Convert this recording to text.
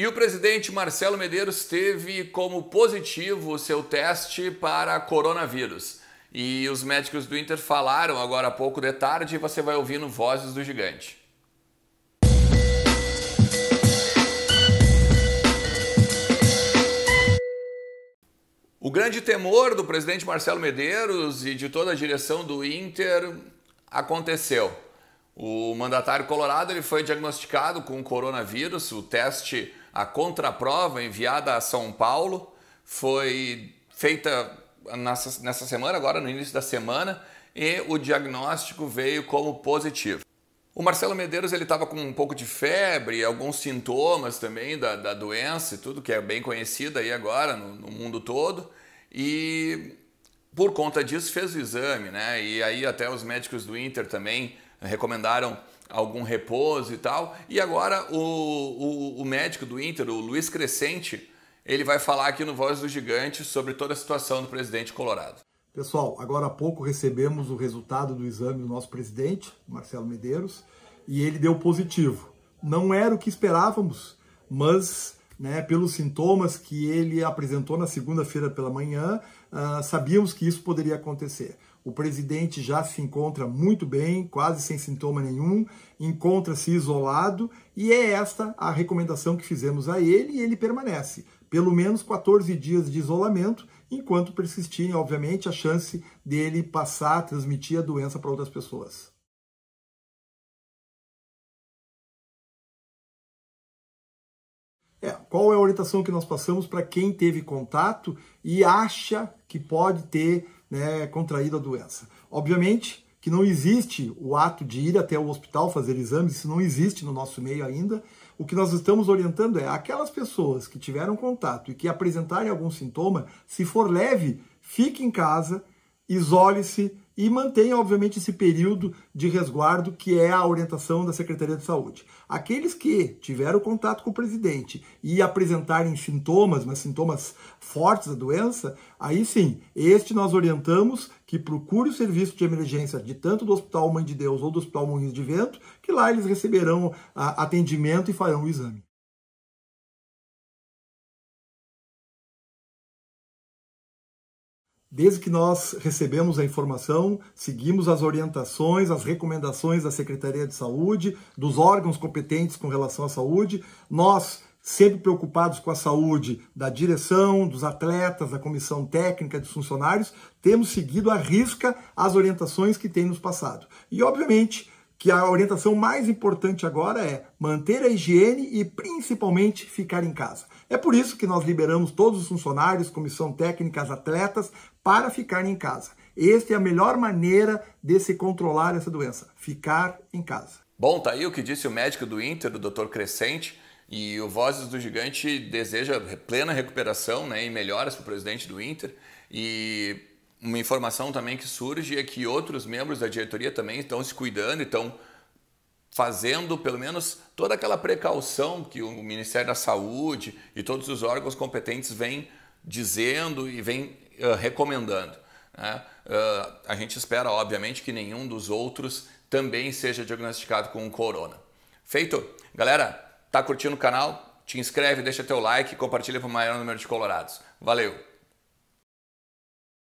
E o presidente Marcelo Medeiros teve como positivo o seu teste para coronavírus. E os médicos do Inter falaram agora há pouco de tarde e você vai ouvindo vozes do gigante. O grande temor do presidente Marcelo Medeiros e de toda a direção do Inter aconteceu. O mandatário colorado ele foi diagnosticado com coronavírus. O teste, a contraprova enviada a São Paulo, foi feita nessa, nessa semana, agora no início da semana, e o diagnóstico veio como positivo. O Marcelo Medeiros ele estava com um pouco de febre, alguns sintomas também da, da doença e tudo, que é bem conhecida aí agora no, no mundo todo. E por conta disso fez o exame, né? E aí até os médicos do Inter também recomendaram algum repouso e tal. E agora o, o, o, médico do Inter, o Luiz Crescente, ele vai falar aqui no Voz do Gigante sobre toda a situação do presidente colorado. Pessoal, agora há pouco recebemos o resultado do exame do nosso presidente, Marcelo Medeiros, e ele deu positivo. Não era o que esperávamos, mas né, pelos sintomas que ele apresentou na segunda-feira pela manhã, uh, sabíamos que isso poderia acontecer. O presidente já se encontra muito bem, quase sem sintoma nenhum, encontra-se isolado e é esta a recomendação que fizemos a ele e ele permanece. Pelo menos 14 dias de isolamento, enquanto persistir, obviamente, a chance dele passar, transmitir a doença para outras pessoas. É, qual é a orientação que nós passamos para quem teve contato e acha que pode ter né, contraído a doença? Obviamente que não existe o ato de ir até o hospital fazer exames, isso não existe no nosso meio ainda. O que nós estamos orientando é aquelas pessoas que tiveram contato e que apresentarem algum sintoma, se for leve, fique em casa, isole-se, e mantém, obviamente, esse período de resguardo que é a orientação da Secretaria de Saúde. Aqueles que tiveram contato com o presidente e apresentarem sintomas, mas sintomas fortes da doença, aí sim, este nós orientamos que procure o serviço de emergência de tanto do Hospital Mãe de Deus ou do Hospital Moinhos de Vento, que lá eles receberão a, ah, atendimento e farão o exame. Desde que nós recebemos a informação, seguimos as orientações, as recomendações da Secretaria de Saúde, dos órgãos competentes com relação à saúde. Nós, sempre preocupados com a saúde da direção, dos atletas, da comissão técnica, dos funcionários, temos seguido à risca as orientações que tem nos passado. E, obviamente, que a orientação mais importante agora é manter a higiene e principalmente ficar em casa. É por isso que nós liberamos todos os funcionários, comissão técnica, atletas para ficarem em casa. Esta é a melhor maneira de se controlar essa doença, ficar em casa. Bom, tá aí o que disse o médico do Inter, o Dr. Crescente, e o Vozes do Gigante deseja plena recuperação né, e melhoras para o presidente do Inter. E uma informação também que surge é que outros membros da diretoria também estão se cuidando e estão fazendo pelo menos toda aquela precaução que o Ministério da Saúde e todos os órgãos competentes vêm dizendo e vêm uh, recomendando. Né? Uh, a gente espera, obviamente, que nenhum dos outros também seja diagnosticado com corona. Feito? Galera, tá curtindo o canal? Te inscreve, deixa teu like, compartilha para o maior número de colorados. Valeu!